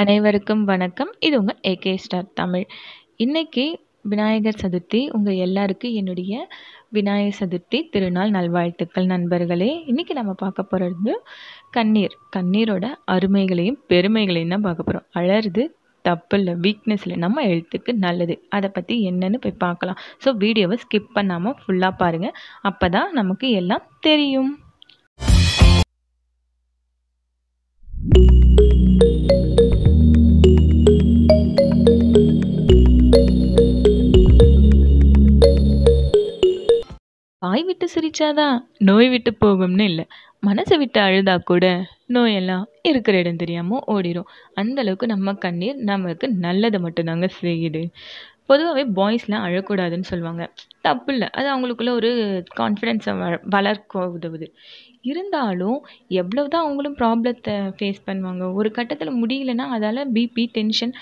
அனைவருக்கும் வணக்கம் இது உங்கள் ஏகே ஸ்டார் தமிழ் இன்றைக்கி விநாயகர் சதுர்த்தி உங்கள் எல்லாருக்கும் என்னுடைய விநாயகர் சதுர்த்தி திருநாள் நல்வாழ்த்துக்கள் நண்பர்களே இன்றைக்கி நம்ம பார்க்க போகிறது கண்ணீர் கண்ணீரோட அருமைகளையும் பெருமைகளையும் தான் பார்க்க போகிறோம் அழருது தப்பு இல்லை வீக்னஸ் இல்லை நம்ம எழுத்துக்கு நல்லது அதை பற்றி என்னென்னு போய் பார்க்கலாம் ஸோ வீடியோவை ஸ்கிப் பண்ணாமல் ஃபுல்லாக பாருங்கள் அப்போ தான் நமக்கு எல்லாம் தெரியும் வாய் விட்டு சிரிச்சாதான் நோய் விட்டு போகும்னு இல்லை மனசை விட்டு அழுதா கூட நோயெல்லாம் இருக்கிற இடம் தெரியாமல் ஓடிடும் அந்தளவுக்கு நம்ம கண்ணீர் நமக்கு நல்லதை மட்டும்தாங்க செய்யுது பொதுவாகவே பாய்ஸ்லாம் அழக்கூடாதுன்னு சொல்லுவாங்க தப்பு இல்லை அது அவங்களுக்குள்ள ஒரு கான்ஃபிடென்ஸை வ வளர்க்க உதவுது இருந்தாலும் எவ்வளோ தான் அவங்களும் ப்ராப்ளத்தை ஃபேஸ் பண்ணுவாங்க ஒரு கட்டத்தில் முடியலன்னா அதால் பிபி டென்ஷன்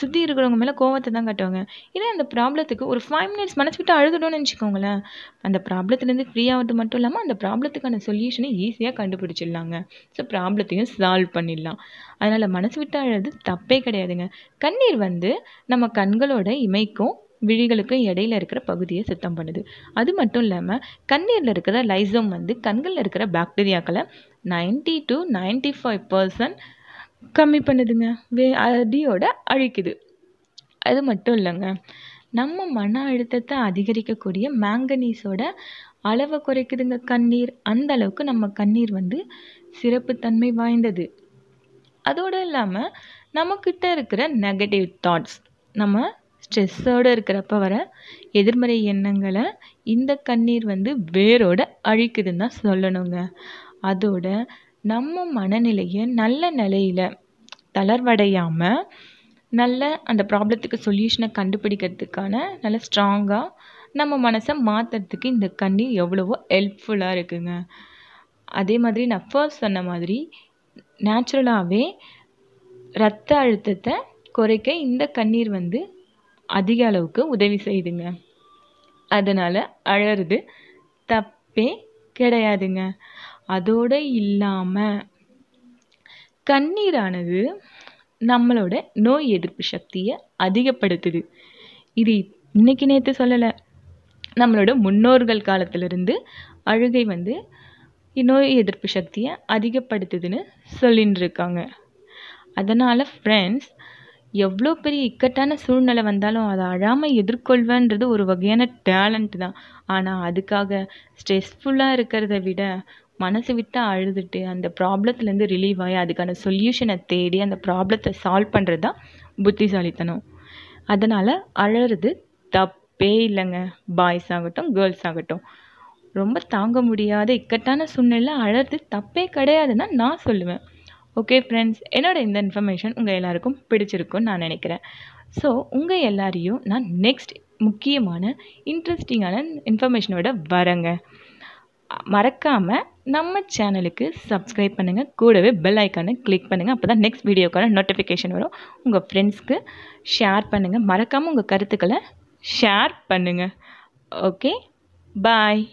சுற்றி இருக்கிறவங்க மேலே கோவத்தை தான் காட்டுவாங்க இதே அந்த ப்ராப்ளத்துக்கு ஒரு ஃபைவ் மினிட்ஸ் மனசுவிட்டு அழுதுட்டோன்னு வச்சுக்கோங்களேன் அந்த ப்ராப்ளத்துலேருந்து ஃப்ரீ ஆகிறது மட்டும் இல்லாமல் அந்த ப்ராப்ளத்துக்கான சொல்யூஷனை ஈஸியாக கண்டுபிடிச்சிடலாங்க ஸோ ப்ராப்ளத்தையும் சால்வ் பண்ணிடலாம் அதனால் மனசு விட்டு அழுது தப்பே கிடையாதுங்க கண்ணீர் வந்து நம்ம கண்களோட இமைக்கும் விழிகளுக்கும் இடையில இருக்கிற பகுதியை சுத்தம் பண்ணுது அது மட்டும் இல்லாமல் கண்ணீரில் இருக்கிற லைசோம் வந்து கண்களில் இருக்கிற பாக்டீரியாக்களை ninety to ninety five percent கம்மி பண்ணுதுங்க வே அடியோட அழிக்குது அது மட்டும் இல்லைங்க நம்ம மன அழுத்தத்தை அதிகரிக்கக்கூடிய மேங்கனீஸோட அளவை குறைக்குதுங்க கண்ணீர் அந்த அளவுக்கு நம்ம கண்ணீர் வந்து சிறப்புத்தன்மை வாய்ந்தது அதோடு இல்லாமல் நம்மக்கிட்ட இருக்கிற நெகட்டிவ் தாட்ஸ் நம்ம ஸ்ட்ரெஸ்ஸோடு இருக்கிறப்ப வர எதிர்மறை எண்ணங்களை இந்த கண்ணீர் வந்து வேரோட அழிக்குதுன்னு தான் சொல்லணுங்க அதோட நம்ம மனநிலையை நல்ல நிலையில தளர்வடையாமல் நல்ல அந்த ப்ராப்ளத்துக்கு சொல்யூஷனை கண்டுபிடிக்கிறதுக்கான நல்ல ஸ்ட்ராங்காக நம்ம மனதை மாற்றுறதுக்கு இந்த கண்ணி எவ்வளவோ ஹெல்ப்ஃபுல்லாக இருக்குங்க அதே மாதிரி நான் ஃபர்ஸ்ட் சொன்ன மாதிரி நேச்சுரலாகவே ரத்த அழுத்தத்தை குறைக்க இந்த கண்ணீர் வந்து அதிக அளவுக்கு உதவி செய்யுதுங்க அதனால் அழறது தப்பே கிடையாதுங்க அதோட இல்லாமல் கண்ணீரானது நம்மளோட நோய் எதிர்ப்பு சக்தியை அதிகப்படுத்துது இது இன்னைக்கு நேற்று சொல்லலை நம்மளோட முன்னோர்கள் காலத்திலிருந்து அழுகை வந்து நோய் எதிர்ப்பு சக்தியை அதிகப்படுத்துதுன்னு சொல்லின்னு இருக்காங்க அதனால் ஃப்ரெண்ட்ஸ் எவ்வளோ பெரிய இக்கட்டான சூழ்நிலை வந்தாலும் அதை அழாமல் எதிர்கொள்வேன்றது ஒரு வகையான டேலண்ட் தான் ஆனால் அதுக்காக ஸ்ட்ரெஸ்ஃபுல்லாக இருக்கிறத விட மனசு விட்டு அழுதுட்டு அந்த ப்ராப்ளத்துலேருந்து ரிலீவ் ஆகி அதுக்கான சொல்யூஷனை தேடி அந்த ப்ராப்ளத்தை சால்வ் பண்ணுறது தான் புத்திசாலித்தனம் அதனால் அழறது தப்பே இல்லைங்க பாய்ஸ் ஆகட்டும் கேர்ள்ஸ் ஆகட்டும் ரொம்ப தாங்க முடியாத இக்கட்டான சூழ்நிலை அழறது தப்பே கிடையாதுன்னா நான் சொல்லுவேன் ஓகே ஃப்ரெண்ட்ஸ் என்னோடய இந்த இன்ஃபர்மேஷன் உங்கள் எல்லாருக்கும் பிடிச்சிருக்குன்னு நான் நினைக்கிறேன் ஸோ உங்கள் எல்லாரையும் நான் நெக்ஸ்ட் முக்கியமான இன்ட்ரெஸ்டிங்கான இன்ஃபர்மேஷனோட வரேங்க மறக்காமல் நம்ம சேனலுக்கு சப்ஸ்கிரைப் பண்ணுங்கள் கூடவே பெல் ஐக்கானை கிளிக் பண்ணுங்கள் அப்போ தான் நெக்ஸ்ட் வீடியோக்கான நோட்டிஃபிகேஷன் வரும் உங்கள் ஃப்ரெண்ட்ஸ்க்கு ஷேர் பண்ணுங்கள் மறக்காமல் உங்கள் கருத்துக்களை ஷேர் பண்ணுங்கள் ஓகே பாய்